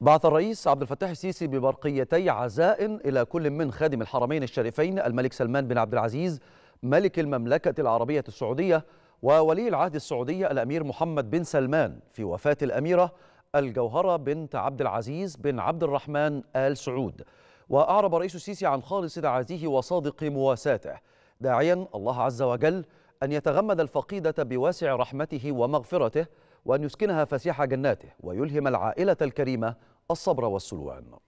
بعث الرئيس عبد الفتاح السيسي ببرقيتي عزاء إلى كل من خادم الحرمين الشريفين الملك سلمان بن عبد العزيز ملك المملكة العربية السعودية وولي العهد السعودية الأمير محمد بن سلمان في وفاة الأميرة الجوهرة بنت عبد العزيز بن عبد الرحمن آل سعود وأعرب الرئيس السيسي عن خالص دعاته وصادق مواساته داعيا الله عز وجل أن يتغمد الفقيدة بواسع رحمته ومغفرته وأن يسكنها فسيح جناته ويلهم العائلة الكريمة الصبر والسلوان